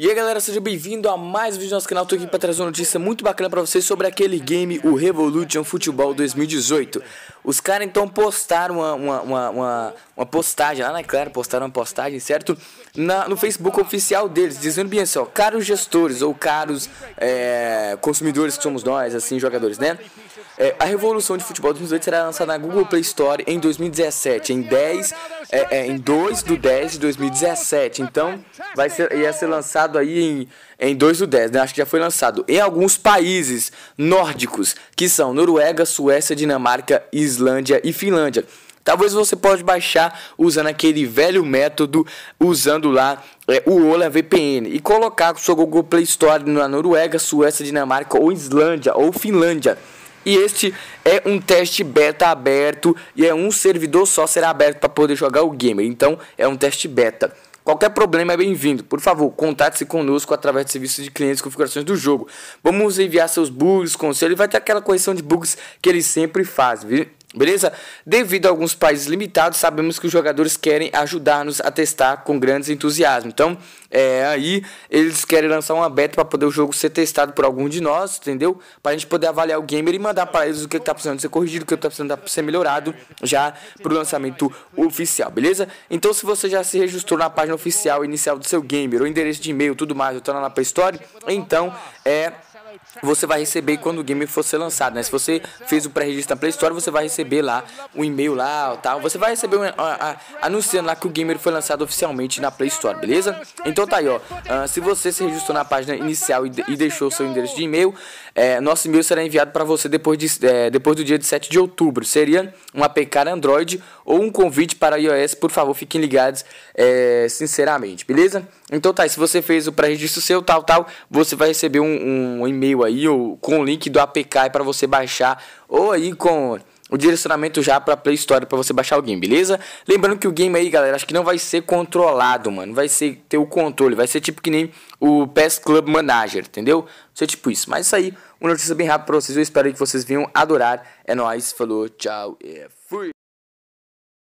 E aí galera, seja bem-vindo a mais um vídeo do nosso canal, tô aqui para trazer uma notícia muito bacana para vocês sobre aquele game, o Revolution Futebol 2018 Os caras então postaram uma, uma, uma, uma, postagem lá, né, claro, postaram uma postagem, certo? Na, no Facebook oficial deles, dizendo bem assim, ó, caros gestores ou caros é, consumidores que somos nós, assim, jogadores, né? É, a Revolução de Futebol 2018 será lançada na Google Play Store em 2017, em 10, é, é, em 2 do 10 de 2017. Então, vai ser, ia ser lançado aí em, em 2 do 10, né? Acho que já foi lançado em alguns países nórdicos, que são Noruega, Suécia, Dinamarca, Islândia e Finlândia. Talvez você pode baixar usando aquele velho método, usando lá é, o Ola VPN e colocar o sua Google Play Store na Noruega, Suécia, Dinamarca ou Islândia ou Finlândia. E este é um teste beta aberto e é um servidor só será aberto para poder jogar o game. Então é um teste beta. Qualquer problema é bem-vindo. Por favor, contate-se conosco através de serviços de clientes e configurações do jogo. Vamos enviar seus bugs, conselhos e vai ter aquela correção de bugs que ele sempre faz, viu? Beleza? Devido a alguns países limitados, sabemos que os jogadores querem ajudar-nos a testar com grandes entusiasmo. Então, é, aí eles querem lançar uma beta para poder o jogo ser testado por algum de nós, entendeu? Para a gente poder avaliar o gamer e mandar para eles o que está precisando ser corrigido, o que está precisando ser melhorado já para o lançamento oficial, beleza? Então, se você já se registrou na página oficial inicial do seu gamer, o endereço de e-mail, tudo mais, eu estou tá na Play Store, então é você vai receber quando o game for ser lançado, né? Se você fez o pré-registro na Play Store, você vai receber lá um e-mail lá, tal. Você vai receber um, anunciando lá que o gamer foi lançado oficialmente na Play Store, beleza? Então tá aí, ó. Uh, se você se registrou na página inicial e, de, e deixou seu endereço de e-mail, é, nosso e-mail será enviado para você depois, de, é, depois do dia de 7 de outubro. Seria um APK Android ou um convite para iOS, por favor, fiquem ligados, é, sinceramente, beleza? Então tá, se você fez o pré-registro seu, tal, tal, você vai receber um, um e-mail aí ou com o link do APK para você baixar ou aí com o direcionamento já para Play Store para você baixar o game, beleza? Lembrando que o game aí, galera, acho que não vai ser controlado, mano. Vai ser ter o controle, vai ser tipo que nem o PES Club Manager, entendeu? Vai ser tipo isso. Mas isso aí, uma notícia bem rápida para vocês. Eu espero que vocês venham adorar. É nóis, falou, tchau e fui!